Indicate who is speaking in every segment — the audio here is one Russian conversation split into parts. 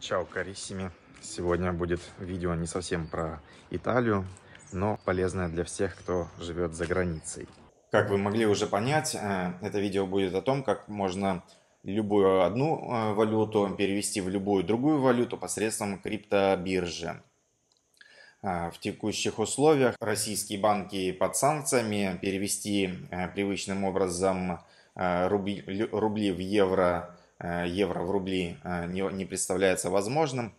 Speaker 1: Чао, Кариссими! Сегодня будет видео не совсем про Италию, но полезное для всех, кто живет за границей. Как вы могли уже понять, э, это видео будет о том, как можно любую одну э, валюту перевести в любую другую валюту посредством криптобиржи. Э, в текущих условиях российские банки под санкциями перевести привычным образом рубли, рубли в евро Э, евро в рубли э, не представляется возможным.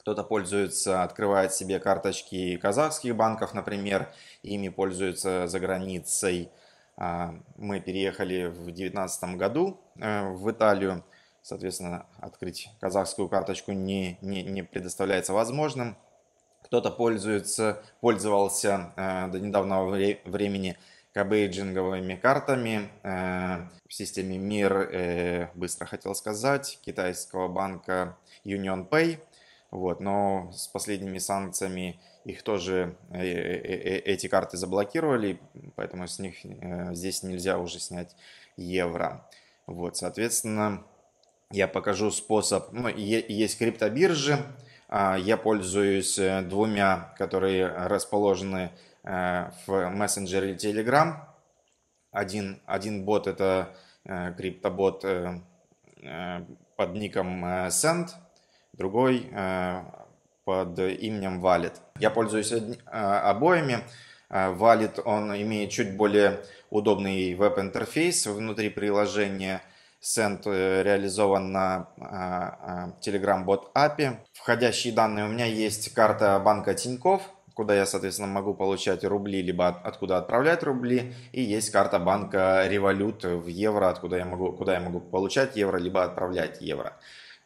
Speaker 1: Кто-то пользуется, открывает себе карточки казахских банков, например, ими пользуются за границей. А, мы переехали в 2019 году э, в Италию, соответственно, открыть казахскую карточку не, не, не предоставляется возможным. Кто-то пользуется, пользовался до недавнего времени кабейджинговыми картами э, в системе МИР, э, быстро хотел сказать, китайского банка Union Pay. Вот, но с последними санкциями их тоже э, эти карты заблокировали, поэтому с них здесь нельзя уже снять евро. Вот, соответственно, я покажу способ. Ну, есть криптобиржи, а, я пользуюсь двумя, которые расположены Э, в мессенджере или Telegram. Один, один бот это э, криптобот э, под ником Send, другой под именем Wallet. Я пользуюсь обоими. Wallet, он имеет чуть более удобный веб-интерфейс внутри приложения. Send реализован на Telegram Bot API. Входящие данные у меня есть карта банка Тинькофф куда я, соответственно, могу получать рубли, либо от, откуда отправлять рубли. И есть карта банка Revolut в евро, откуда я могу, куда я могу получать евро, либо отправлять евро.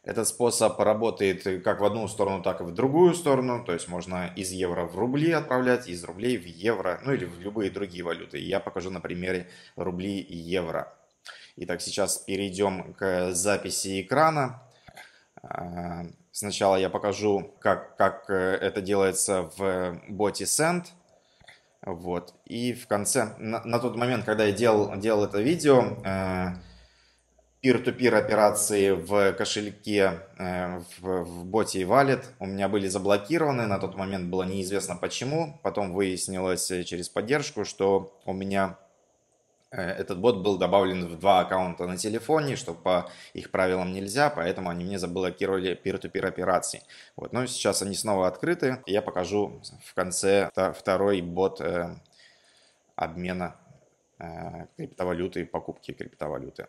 Speaker 1: Этот способ работает как в одну сторону, так и в другую сторону. То есть можно из евро в рубли отправлять, из рублей в евро, ну или в любые другие валюты. Я покажу на примере рубли и евро. Итак, сейчас перейдем к записи экрана. А, Сначала я покажу, как, как э, это делается в боте Send. Вот. И в конце, на, на тот момент, когда я делал, делал это видео, э, peer-to-peer операции в кошельке э, в, в боте и валит, у меня были заблокированы. На тот момент было неизвестно почему. Потом выяснилось э, через поддержку, что у меня Э, этот бот был добавлен в два аккаунта на телефоне, что по их правилам нельзя, поэтому они мне заблокировали peer-to-peer операции. Вот, но сейчас они снова открыты. Я покажу в конце второй бот э, обмена э, криптовалюты и покупки криптовалюты.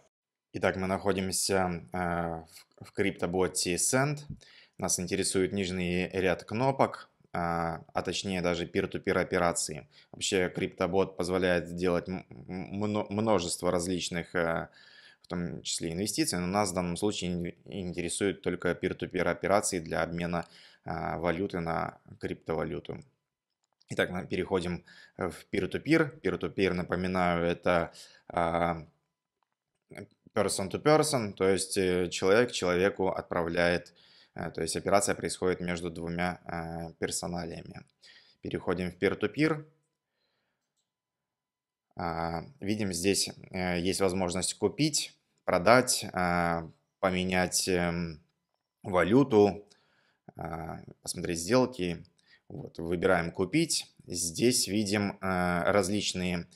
Speaker 1: Итак, мы находимся э, в, в криптоботе Send. Нас интересует нижний ряд кнопок. А, а точнее даже peer-to-peer операции. Вообще криптобот позволяет делать множество различных, э, в том числе инвестиций, но нас в данном случае интересует только peer-to-peer операции для обмена а, валюты на криптовалюту. Итак, мы переходим э, в peer-to-peer. Peer-to-peer, напоминаю, это person-to-person, а, -person, то есть э, человек человеку отправляет Э, то есть операция происходит между двумя э, персоналиями. Переходим в peer-to-peer. А, видим, здесь э, есть возможность купить, продать, поменять эм, валюту, а, посмотреть сделки. Вот, выбираем «Купить». Здесь видим различные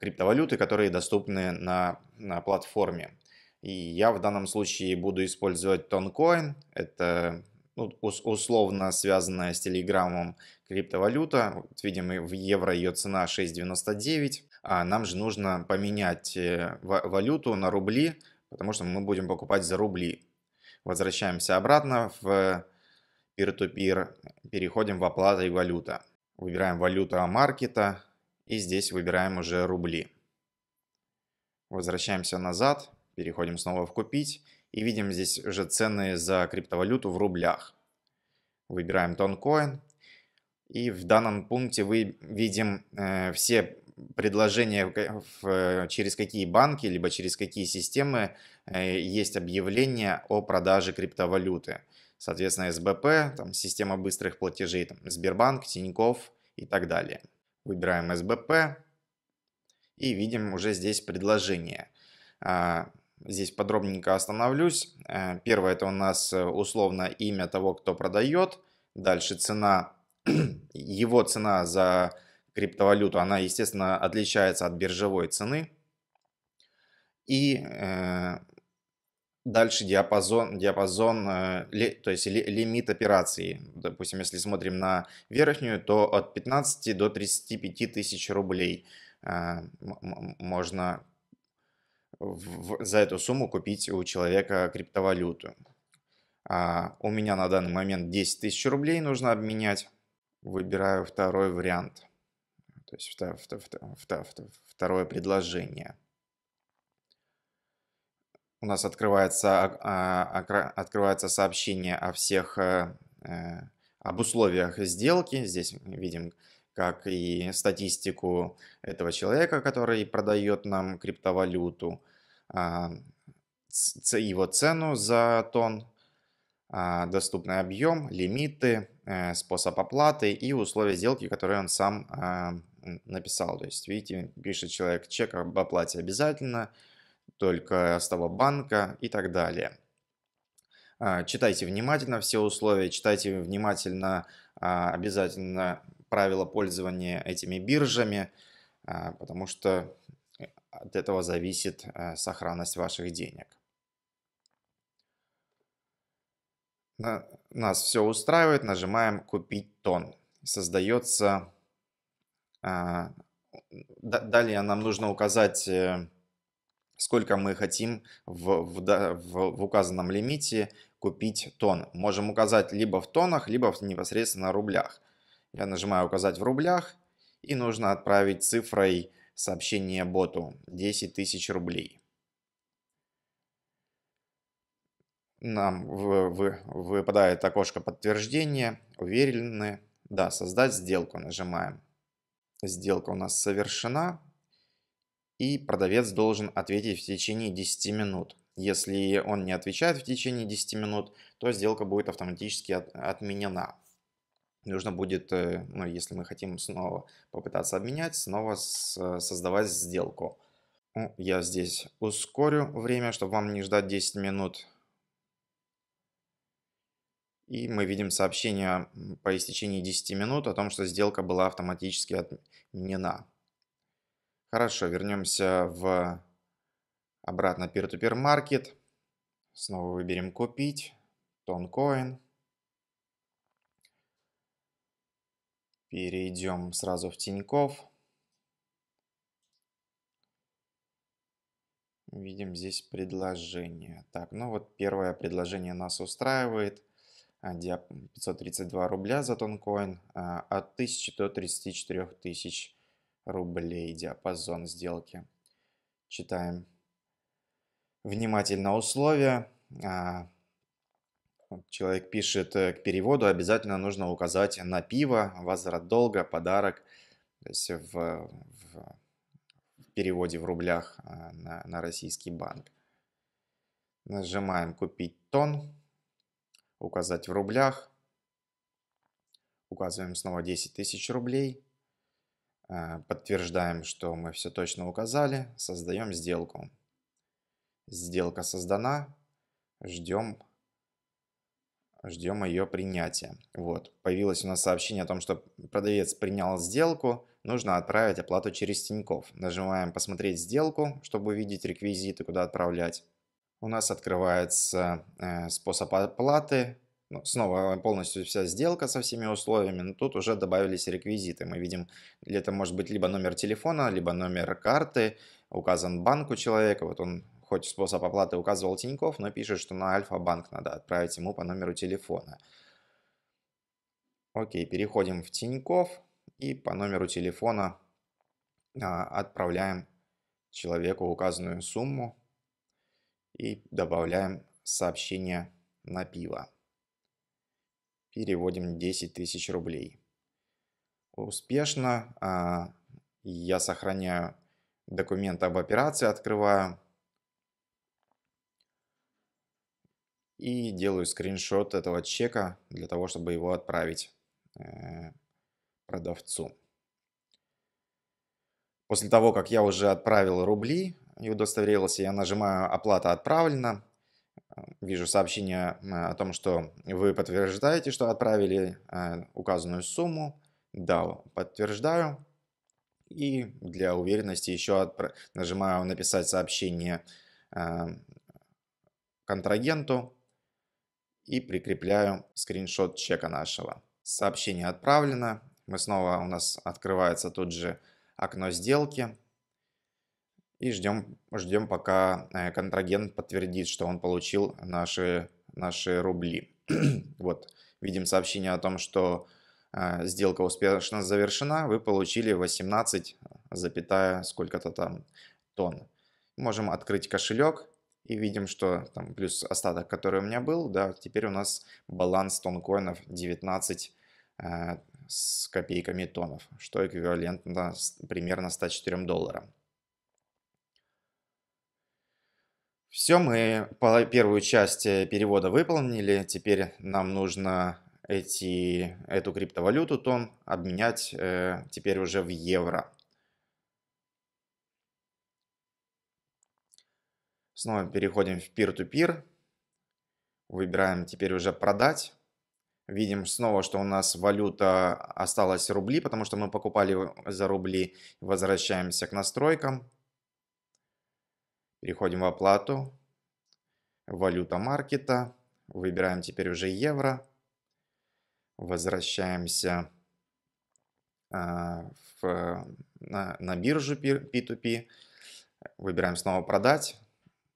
Speaker 1: криптовалюты, которые доступны на, на платформе. И я в данном случае буду использовать тонкоин. Это ну, условно связанная с Телеграмом криптовалюта. Вот, видим, в евро ее цена 6,99. А нам же нужно поменять э, валюту на рубли, потому что мы будем покупать за рубли. Возвращаемся обратно в peer-to-peer, переходим в оплата и валюта. Выбираем валюту маркета и здесь выбираем уже рубли. Возвращаемся назад, Переходим снова в «Купить» и видим здесь уже цены за криптовалюту в рублях. Выбираем тонкоин. И в данном пункте вы видим э, все предложения, в, э, через какие банки, либо через какие системы э, есть объявление о продаже криптовалюты. Соответственно, СБП, там, система быстрых платежей, там, Сбербанк, Тиньков и так далее. Выбираем СБП и видим уже здесь предложение. А, Здесь подробненько остановлюсь. Э, первое это у нас э, условно имя того, кто продает. Дальше цена, его цена за криптовалюту, она, естественно, отличается от биржевой цены. И э, дальше диапазон, диапазон э, ли, то есть ли, лимит операции. Допустим, если смотрим на верхнюю, то от 15 до 35 тысяч рублей э, можно в, за эту сумму купить у человека криптовалюту. А у меня на данный момент 10 тысяч рублей нужно обменять. Выбираю второй вариант, то есть втор, втор, втор, второе предложение. У нас открывается, а, открывается сообщение о всех, э, э, об условиях сделки. Здесь видим как и статистику этого человека, который продает нам криптовалюту, а, его цену за тон, а, доступный объем, лимиты, э, способ оплаты и условия сделки, которые он сам а, написал. То есть, видите, пишет человек чек об оплате обязательно, только с того банка и так далее. Читайте внимательно все условия, читайте внимательно обязательно правила пользования этими биржами, а, потому что э, от этого зависит э, сохранность ваших денег. Нас все устраивает, нажимаем «Купить тон». Создается... А, далее нам нужно указать, э, сколько мы хотим в, в, в, в указанном лимите купить тон. Можем указать либо в тонах, либо непосредственно рублях. Я нажимаю «Указать в рублях» и нужно отправить цифрой сообщение боту 10 тысяч рублей. Нам выпадает окошко подтверждения, уверены, да, создать сделку нажимаем. Сделка у нас совершена и продавец должен ответить в течение 10 минут. Если он не отвечает в течение 10 минут, то сделка будет автоматически отменена нужно будет, э, ну, если мы хотим снова попытаться обменять, снова э, создавать сделку. Ну, я здесь ускорю время, чтобы вам не ждать 10 минут. И мы видим сообщение по истечении 10 минут о том, что сделка была автоматически отменена. Хорошо, вернемся в обратно peer-to-peer -peer market. Снова выберем купить, тонкоин. Перейдем сразу в Тиньков. Видим здесь предложение. Так, ну вот первое предложение нас устраивает. 532 а, рубля за тонкоин а, от 1000 до 34 тысяч рублей диапазон сделки. Читаем внимательно условия. А, Человек пишет э, к переводу, обязательно нужно указать на пиво, возврат долга, подарок. То есть в, в переводе в рублях а, на, на российский банк. Нажимаем «Купить тон», указать в рублях. Указываем снова 10 тысяч рублей. А, подтверждаем, что мы все точно указали. Создаем сделку. Сделка создана. Ждем ждем ее принятия. Вот, появилось у нас сообщение о том, что продавец принял сделку, нужно отправить оплату через Тинькофф. Нажимаем «Посмотреть сделку», чтобы увидеть реквизиты, куда отправлять. У нас открывается э, способ оплаты, ну, снова полностью вся сделка со всеми условиями, но тут уже добавились реквизиты. Мы видим, это может быть либо номер телефона, либо номер карты, указан банк у человека, вот он хоть способ оплаты указывал Тиньков, но пишет, что на Альфа-банк надо отправить ему по номеру телефона. Окей, переходим в Тиньков и по номеру телефона а, отправляем человеку указанную сумму и добавляем сообщение на пиво. Переводим 10 тысяч рублей. Успешно а, я сохраняю документ об операции, открываю и делаю скриншот этого чека для того, чтобы его отправить э, продавцу. После того, как я уже отправил рубли и удостоверился, я нажимаю «Оплата отправлена». Вижу сообщение э, о том, что вы подтверждаете, что отправили э, указанную сумму. Да, подтверждаю. И для уверенности еще нажимаю «Написать сообщение контрагенту» и прикрепляю скриншот чека нашего. Сообщение отправлено. Мы снова у нас открывается тут же окно сделки. И ждем, ждем пока э, контрагент подтвердит, что он получил наши, наши рубли. вот, видим сообщение о том, что э, сделка успешно завершена. Вы получили 18, э, запятая сколько-то там тонн. Можем открыть кошелек и видим, что там плюс остаток, который у меня был, да, теперь у нас баланс тонкоинов 19 э, с копейками тонов, что эквивалентно примерно 104 долларам. Все, мы первую часть э, перевода выполнили, теперь нам нужно эти, эту криптовалюту тон обменять э, теперь уже в евро. Снова переходим в peer-to-peer. Выбираем теперь уже продать. Видим снова, что у нас валюта осталась рубли, потому что мы покупали за рубли. Возвращаемся к настройкам. Переходим в оплату. Валюта маркета. Выбираем теперь уже евро. Возвращаемся а, в, на, на биржу P2P. Выбираем снова продать.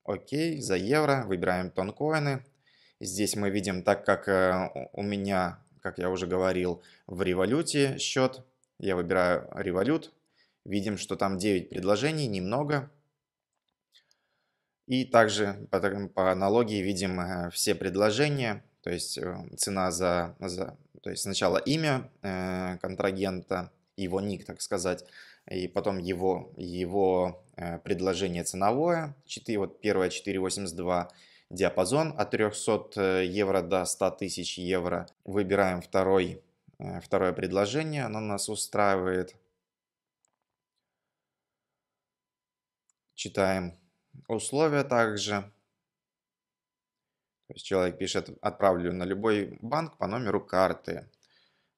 Speaker 1: Окей, за евро, выбираем тонкоины. Здесь мы видим, так как э, у меня, как я уже говорил, в революте счет, я выбираю револют, видим, что там 9 предложений, немного. И также по, аналогии видим э, все предложения, то есть э, цена за, за то есть сначала имя контрагента, его ник, так сказать, и потом его, его э, предложение ценовое, 4, вот первое 4,82, диапазон от 300 э, евро до 100 тысяч евро. Выбираем второй, э, второе предложение, оно нас устраивает. Читаем условия также. То есть человек пишет, отправлю на любой банк по номеру карты.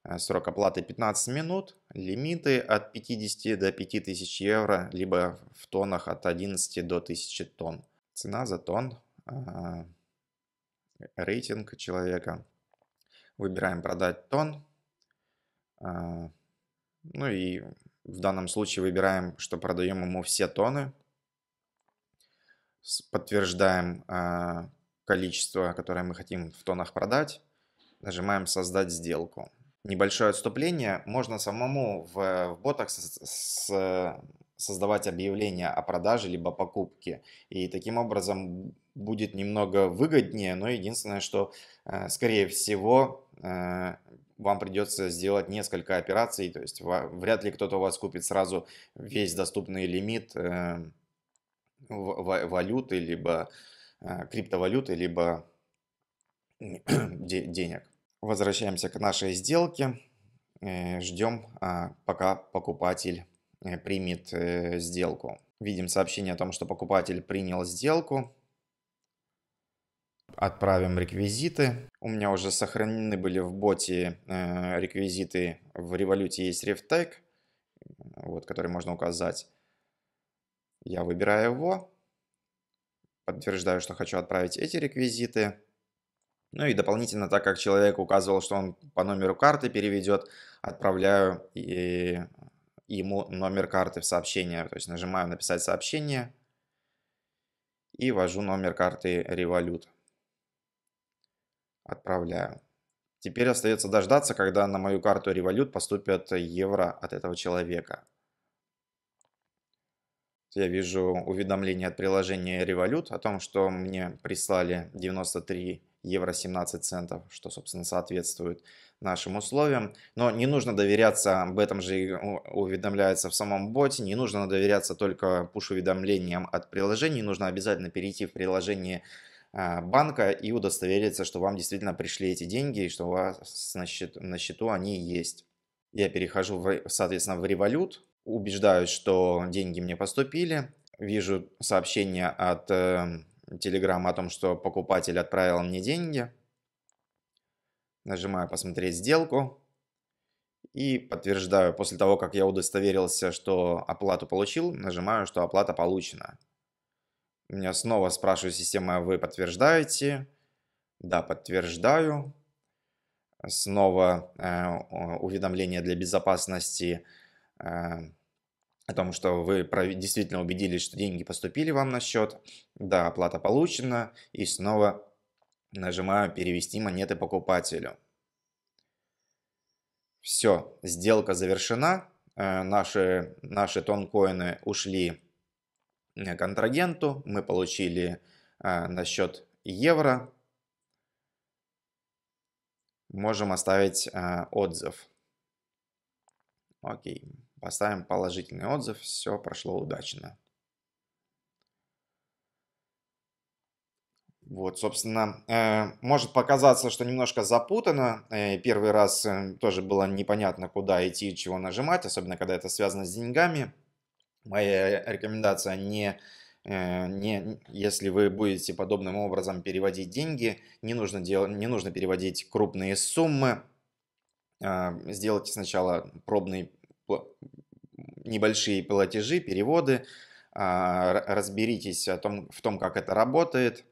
Speaker 1: Э, срок оплаты 15 минут, лимиты от 50 до 5000 евро, либо в тоннах от 11 до 1000 тонн. Цена за тонн, э, рейтинг человека. Выбираем продать тонн. Э, ну и в данном случае выбираем, что продаем ему все тонны. Подтверждаем количество, которое мы хотим в тоннах продать. Нажимаем «Создать сделку» небольшое отступление, можно самому в, в ботах с, с, создавать объявления о продаже либо покупке. И таким образом будет немного выгоднее, но единственное, что, э, скорее всего, э, вам придется сделать несколько операций, то есть вряд ли кто-то у вас купит сразу весь доступный лимит э, валюты, либо криптовалюты, либо денег. Возвращаемся к нашей сделке. Э, ждем, а, пока покупатель э, примет э, сделку. Видим сообщение о том, что покупатель принял сделку. Отправим реквизиты. У меня уже сохранены были в боте реквизиты. В Революте есть RefTag, вот, который можно указать. Я выбираю его. Подтверждаю, что хочу отправить эти реквизиты. Ну и дополнительно, так как человек указывал, что он по номеру карты переведет, отправляю и ему номер карты в сообщение. То есть нажимаю «Написать сообщение» и ввожу номер карты Revolut. Отправляю. Теперь остается дождаться, когда на мою карту Revolut поступят евро от этого человека. Я вижу уведомление от приложения Revolut о том, что мне прислали 93 евро 17 центов, что, собственно, соответствует нашим условиям. Но не нужно доверяться, об этом же уведомляется в самом боте, не нужно доверяться только пуш-уведомлениям от приложений, нужно обязательно перейти в приложение а, банка и удостовериться, что вам действительно пришли эти деньги и что у вас на счету, на счету они есть. Я перехожу, в, соответственно, в Revolut, убеждаюсь, что деньги мне поступили, вижу сообщение от эм, Telegram о том, что покупатель отправил мне деньги. Нажимаю «Посмотреть сделку» и подтверждаю. После того, как я удостоверился, что оплату получил, нажимаю, что оплата получена. Меня снова спрашивает система, вы подтверждаете? Да, подтверждаю. Снова э, уведомление для безопасности э, о том, что вы действительно убедились, что деньги поступили вам на счет, да, оплата получена, и снова нажимаю «Перевести монеты покупателю». Все, сделка завершена, э, наши, наши тонкоины ушли э, контрагенту, мы получили э, на счет евро, можем оставить отзыв. Окей. Поставим положительный отзыв, все прошло удачно. Вот, собственно, э, может показаться, что немножко запутано. Э, первый раз э, тоже было непонятно, куда идти, чего нажимать, особенно когда это связано с деньгами. Моя рекомендация не, не если вы будете подобным образом переводить деньги, не нужно, дел, не нужно переводить крупные суммы. Сделайте сначала пробный небольшие платежи, переводы, а, разберитесь о том, в том, как это работает.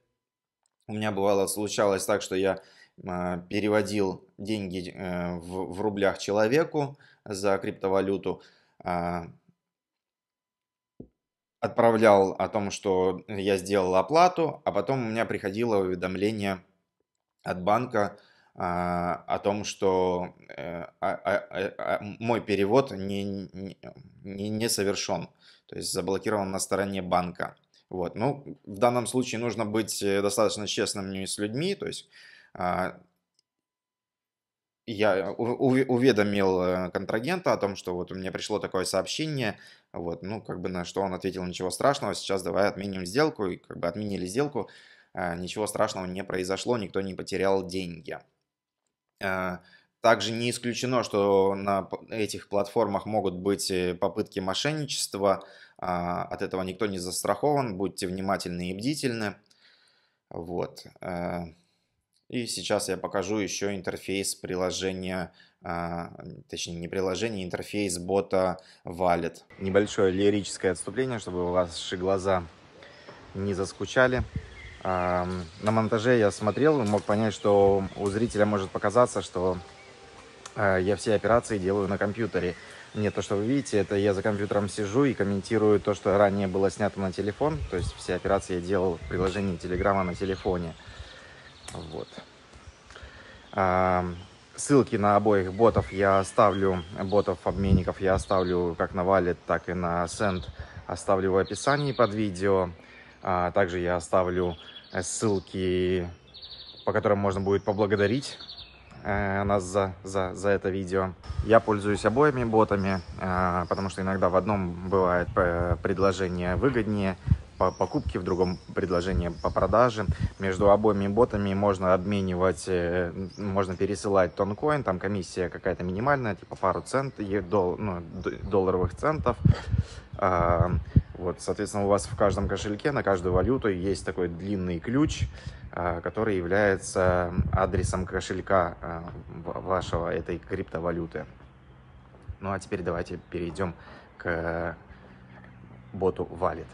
Speaker 1: У меня бывало случалось так, что я а, переводил деньги э, в, рублях человеку за криптовалюту, а, отправлял о том, что я сделал оплату, а потом у меня приходило уведомление от банка, а, о том, что э, а, а, мой перевод не, не, не совершен, то есть заблокирован на стороне банка. Вот. Ну, в данном случае нужно быть э, достаточно честными с людьми, то есть я уведомил э, контрагента о том, что вот у меня пришло такое сообщение, вот, ну, как бы на что он ответил, ничего страшного, сейчас давай отменим сделку, и как бы отменили сделку, ничего страшного не произошло, никто не потерял деньги. Э, также не исключено, что на этих платформах могут быть э, попытки мошенничества. А, от этого никто не застрахован. Будьте внимательны и бдительны. Вот. Э, и сейчас я покажу еще интерфейс приложения, а, точнее не приложение, интерфейс бота Wallet. Небольшое лирическое отступление, чтобы ваши глаза не заскучали. На монтаже я смотрел, и мог понять, что у зрителя может показаться, что э, я все операции делаю на компьютере. Нет, то, что вы видите, это я за компьютером сижу и комментирую то, что ранее было снято на телефон. То есть все операции я делал в приложении Телеграма на телефоне. Вот. Ссылки на обоих ботов я оставлю, ботов-обменников я оставлю как на Wallet, так и на Send. Оставлю в описании под видео. А, также я оставлю ссылки, по которым можно будет поблагодарить э, нас за, за, за это видео. Я пользуюсь обоими ботами, э, потому что иногда в одном бывает э, предложение выгоднее по покупке, в другом предложение по продаже. Между обоими ботами можно обменивать, можно пересылать тонкоин, там комиссия какая-то минимальная, типа пару центов дол, ну, долларовых центов а, вот, соответственно, у вас в каждом кошельке на каждую валюту есть такой длинный ключ, а, который является адресом кошелька а, вашего этой криптовалюты. Ну а теперь давайте перейдем к боту Wallet.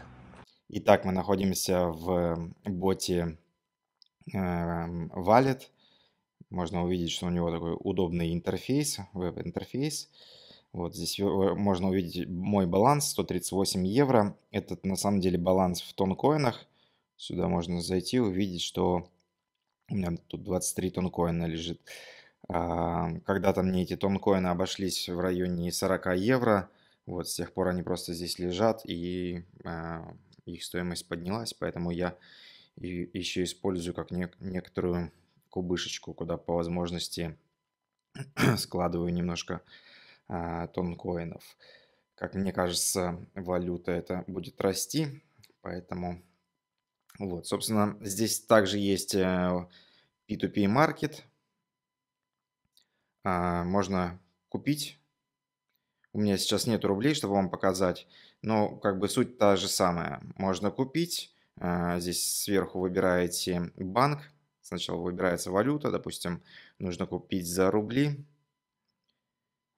Speaker 1: Итак, мы находимся в боте э, Wallet. Можно увидеть, что у него такой удобный интерфейс, веб-интерфейс. Вот здесь можно увидеть мой баланс 138 евро. Этот на самом деле баланс в тонкоинах. Сюда можно зайти, увидеть, что у меня тут 23 тонкоина лежит. А, когда-то мне эти тонкоины обошлись в районе 40 евро. Вот с тех пор они просто здесь лежат и а, их стоимость поднялась, поэтому я еще использую как некоторую кубышечку, куда по возможности складываю немножко а, тонкоинов. Как мне кажется, валюта это будет расти, поэтому вот, собственно, здесь также есть P2P э, маркет. А, можно купить. У меня сейчас нет рублей, чтобы вам показать, но как бы суть та же самая. Можно купить. А, здесь сверху выбираете банк. Сначала выбирается валюта, допустим, нужно купить за рубли.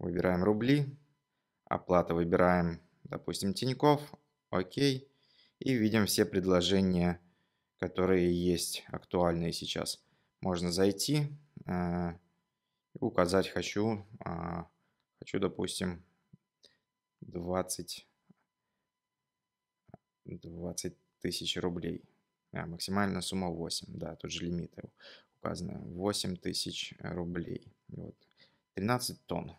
Speaker 1: Выбираем рубли. Оплата выбираем, допустим, Тиньков. Окей. И видим все предложения, которые есть актуальные сейчас. Можно зайти э, указать «хочу», э, хочу, допустим, 20, 20 тысяч рублей. А, максимальная сумма 8, да, тут же лимиты указаны. 8 тысяч рублей. Вот. 13 тонн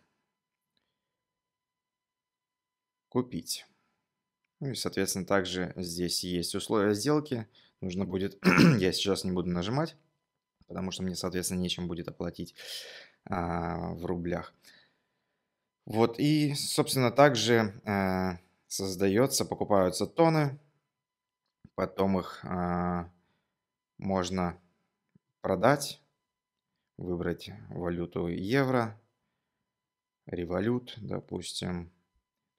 Speaker 1: купить. Ну и, соответственно, также здесь есть условия сделки. Нужно будет, я сейчас не буду нажимать, потому что мне, соответственно, нечем будет оплатить а, в рублях. Вот, и, собственно, также а, создается, покупаются тоны, потом их а, можно продать, выбрать валюту евро, револют, допустим,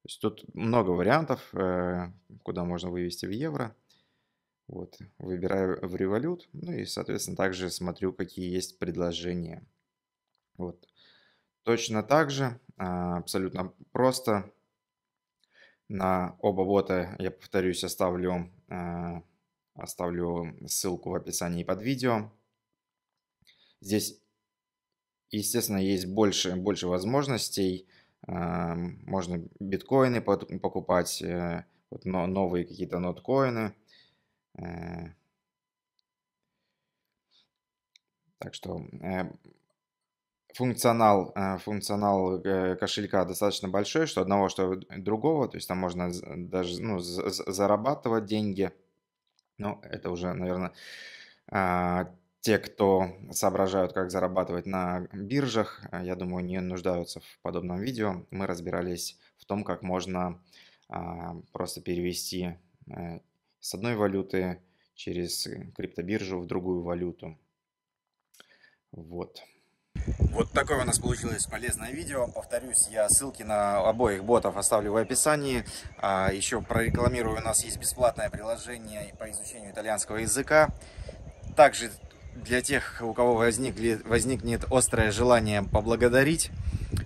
Speaker 1: то есть тут много вариантов, э, куда можно вывести в евро. Вот, выбираю в револют, ну и, соответственно, также смотрю, какие есть предложения. Вот. Точно так же, а, абсолютно просто, на оба бота, я повторюсь, оставлю, а, оставлю ссылку в описании под видео. Здесь, естественно, есть больше, больше возможностей, Эм, можно биткоины покупать, э, новые какие-то ноткоины. Э, так что э, функционал, функционал кошелька достаточно большой, что одного, что другого. То есть там можно даже ну, зарабатывать деньги. но это уже, наверное, а, те, кто соображают, как зарабатывать на биржах, э, я думаю, не нуждаются в подобном видео. Мы разбирались в том, как можно а, просто перевести э, с одной валюты через э, криптобиржу в другую валюту. Вот. Вот такое у нас получилось полезное видео. Повторюсь, я ссылки на обоих ботов оставлю в описании. А, еще прорекламирую, у нас есть бесплатное приложение по изучению итальянского языка. Также для тех, у кого возникли, возникнет острое желание поблагодарить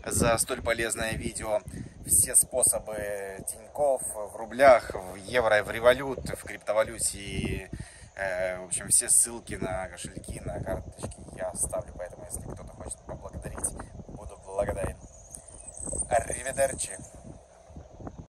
Speaker 1: за столь полезное видео, все способы Тиньков в рублях, в евро, в револют, в криптовалюте и, э, в общем, все ссылки на кошельки, на карточки я оставлю, поэтому если кто-то хочет поблагодарить, буду благодарен. Arrivederci!